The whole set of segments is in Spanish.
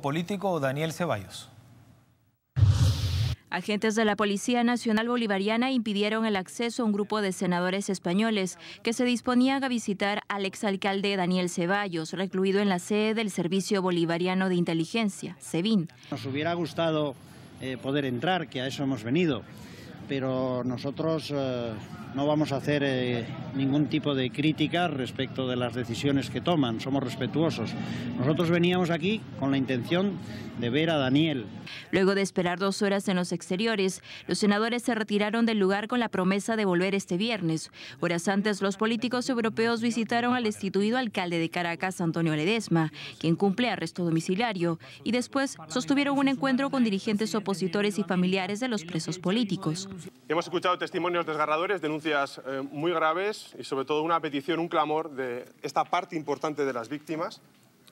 político Daniel Ceballos. Agentes de la Policía Nacional Bolivariana impidieron el acceso a un grupo de senadores españoles que se disponían a visitar al exalcalde Daniel Ceballos, recluido en la sede del Servicio Bolivariano de Inteligencia, SEBIN. Nos hubiera gustado eh, poder entrar, que a eso hemos venido, pero nosotros eh, no vamos a hacer eh, ningún tipo de crítica respecto de las decisiones que toman, somos respetuosos. Nosotros veníamos aquí con la intención de ver a Daniel. Luego de esperar dos horas en los exteriores, los senadores se retiraron del lugar con la promesa de volver este viernes. Horas antes, los políticos europeos visitaron al destituido alcalde de Caracas, Antonio Ledesma, quien cumple arresto domiciliario, y después sostuvieron un encuentro con dirigentes opositores y familiares de los presos políticos. Hemos escuchado testimonios desgarradores, denuncias eh, muy graves y sobre todo una petición, un clamor de esta parte importante de las víctimas.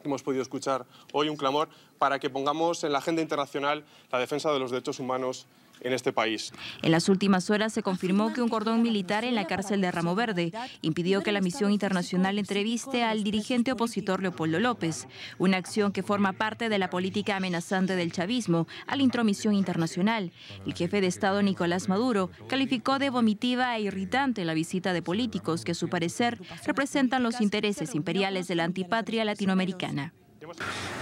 Hemos podido escuchar hoy un clamor para que pongamos en la agenda internacional la defensa de los derechos humanos en este país. En las últimas horas se confirmó que un cordón militar en la cárcel de Ramo Verde impidió que la misión internacional entreviste al dirigente opositor Leopoldo López, una acción que forma parte de la política amenazante del chavismo a la intromisión internacional. El jefe de Estado Nicolás Maduro calificó de vomitiva e irritante la visita de políticos que a su parecer representan los intereses imperiales de la antipatria latinoamericana.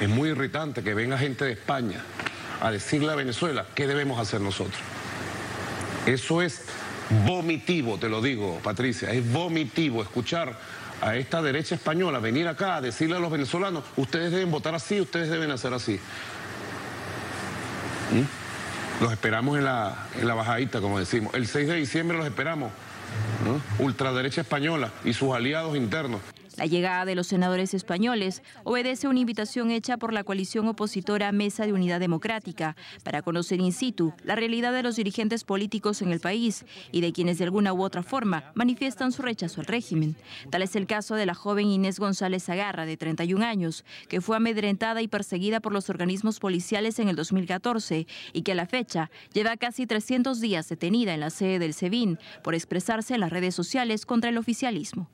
Es muy irritante que venga gente de España a decirle a Venezuela qué debemos hacer nosotros. Eso es vomitivo, te lo digo, Patricia, es vomitivo escuchar a esta derecha española venir acá a decirle a los venezolanos, ustedes deben votar así, ustedes deben hacer así. ¿Mm? Los esperamos en la, la bajadita, como decimos. El 6 de diciembre los esperamos. ¿no? Ultraderecha española y sus aliados internos la llegada de los senadores españoles obedece una invitación hecha por la coalición opositora Mesa de Unidad Democrática para conocer in situ la realidad de los dirigentes políticos en el país y de quienes de alguna u otra forma manifiestan su rechazo al régimen. Tal es el caso de la joven Inés González Agarra, de 31 años, que fue amedrentada y perseguida por los organismos policiales en el 2014 y que a la fecha lleva casi 300 días detenida en la sede del SEBIN por expresarse en las redes sociales contra el oficialismo.